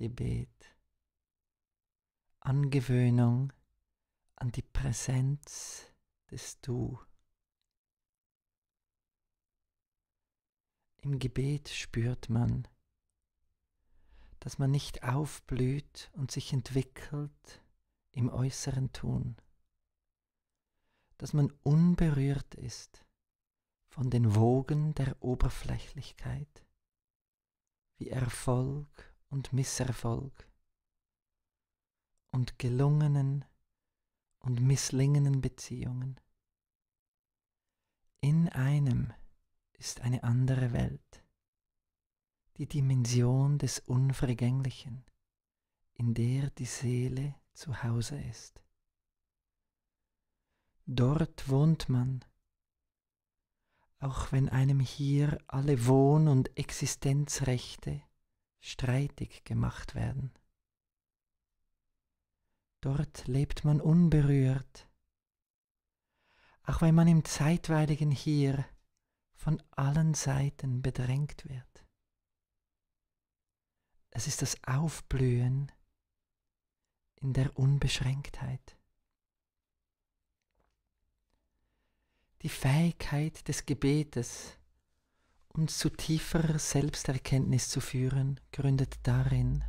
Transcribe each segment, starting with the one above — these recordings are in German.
Gebet. Angewöhnung an die Präsenz des Du. Im Gebet spürt man, dass man nicht aufblüht und sich entwickelt im äußeren Tun, dass man unberührt ist von den Wogen der Oberflächlichkeit, wie Erfolg und Misserfolg und gelungenen und misslingenen Beziehungen. In einem ist eine andere Welt, die Dimension des Unvergänglichen, in der die Seele zu Hause ist. Dort wohnt man, auch wenn einem hier alle Wohn- und Existenzrechte streitig gemacht werden. Dort lebt man unberührt, auch wenn man im zeitweiligen hier von allen Seiten bedrängt wird. Es ist das Aufblühen in der Unbeschränktheit. Die Fähigkeit des Gebetes uns zu tieferer Selbsterkenntnis zu führen, gründet darin,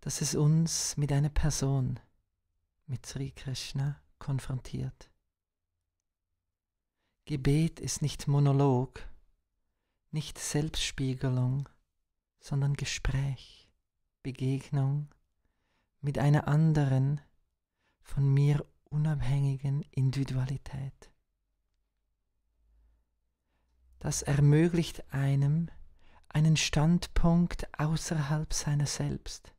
dass es uns mit einer Person, mit Sri Krishna, konfrontiert. Gebet ist nicht Monolog, nicht Selbstspiegelung, sondern Gespräch, Begegnung mit einer anderen, von mir unabhängigen Individualität das ermöglicht einem einen Standpunkt außerhalb seiner selbst,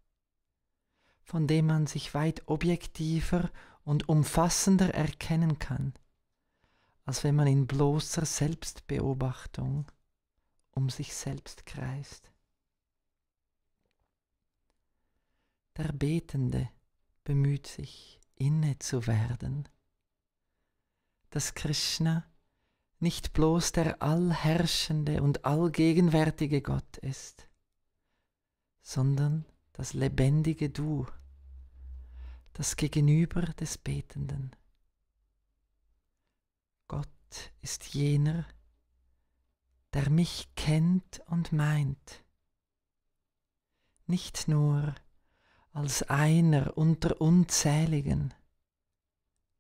von dem man sich weit objektiver und umfassender erkennen kann, als wenn man in bloßer Selbstbeobachtung um sich selbst kreist. Der Betende bemüht sich, inne zu werden, dass Krishna nicht bloß der allherrschende und allgegenwärtige Gott ist, sondern das lebendige Du, das Gegenüber des Betenden. Gott ist jener, der mich kennt und meint, nicht nur als einer unter unzähligen,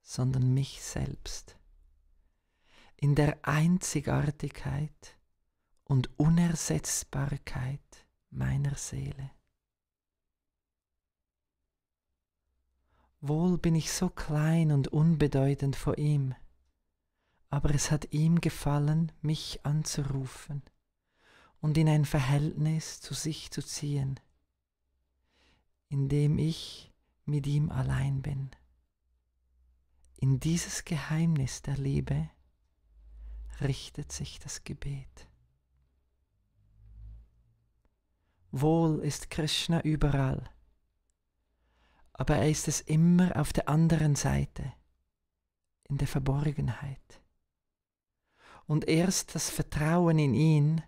sondern mich selbst in der Einzigartigkeit und Unersetzbarkeit meiner Seele. Wohl bin ich so klein und unbedeutend vor ihm, aber es hat ihm gefallen, mich anzurufen und in ein Verhältnis zu sich zu ziehen, in dem ich mit ihm allein bin. In dieses Geheimnis der Liebe richtet sich das Gebet. Wohl ist Krishna überall, aber er ist es immer auf der anderen Seite, in der Verborgenheit. Und erst das Vertrauen in ihn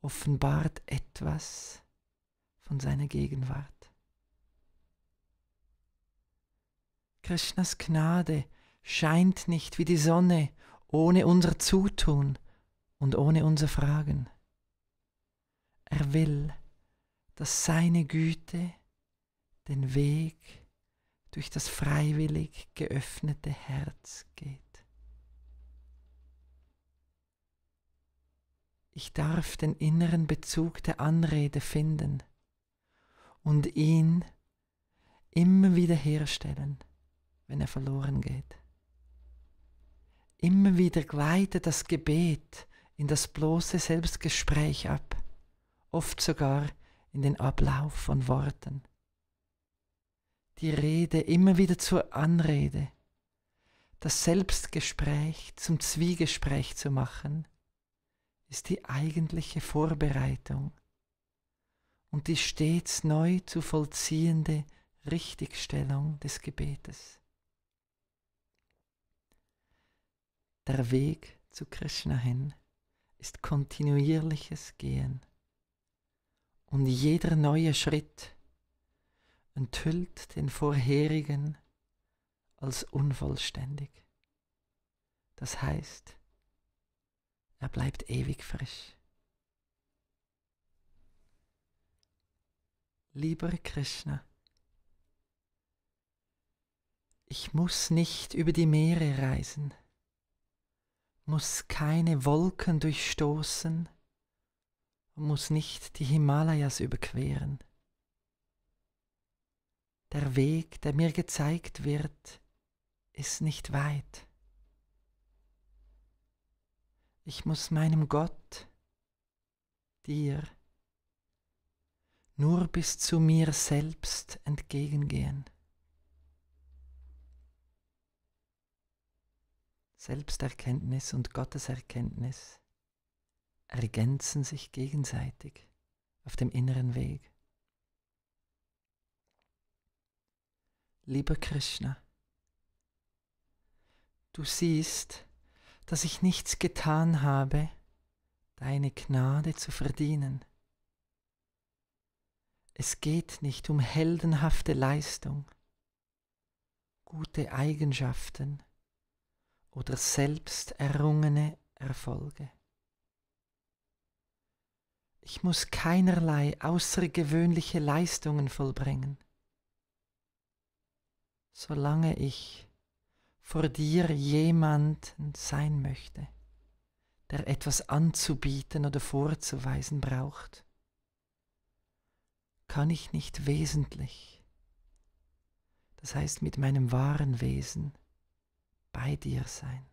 offenbart etwas von seiner Gegenwart. Krishnas Gnade scheint nicht wie die Sonne ohne unser Zutun und ohne unser Fragen. Er will, dass seine Güte den Weg durch das freiwillig geöffnete Herz geht. Ich darf den inneren Bezug der Anrede finden und ihn immer wieder herstellen, wenn er verloren geht. Immer wieder gleitet das Gebet in das bloße Selbstgespräch ab, oft sogar in den Ablauf von Worten. Die Rede immer wieder zur Anrede, das Selbstgespräch zum Zwiegespräch zu machen, ist die eigentliche Vorbereitung und die stets neu zu vollziehende Richtigstellung des Gebetes. Der Weg zu Krishna hin ist kontinuierliches Gehen. Und jeder neue Schritt enthüllt den vorherigen als unvollständig. Das heißt, er bleibt ewig frisch. Lieber Krishna, ich muss nicht über die Meere reisen muss keine Wolken durchstoßen und muss nicht die Himalayas überqueren. Der Weg, der mir gezeigt wird, ist nicht weit. Ich muss meinem Gott, dir, nur bis zu mir selbst entgegengehen. Selbsterkenntnis und Gotteserkenntnis ergänzen sich gegenseitig auf dem inneren Weg. Lieber Krishna, du siehst, dass ich nichts getan habe, deine Gnade zu verdienen. Es geht nicht um heldenhafte Leistung, gute Eigenschaften oder selbst errungene Erfolge. Ich muss keinerlei außergewöhnliche Leistungen vollbringen, solange ich vor dir jemanden sein möchte, der etwas anzubieten oder vorzuweisen braucht, kann ich nicht wesentlich, das heißt mit meinem wahren Wesen, bei dir sein.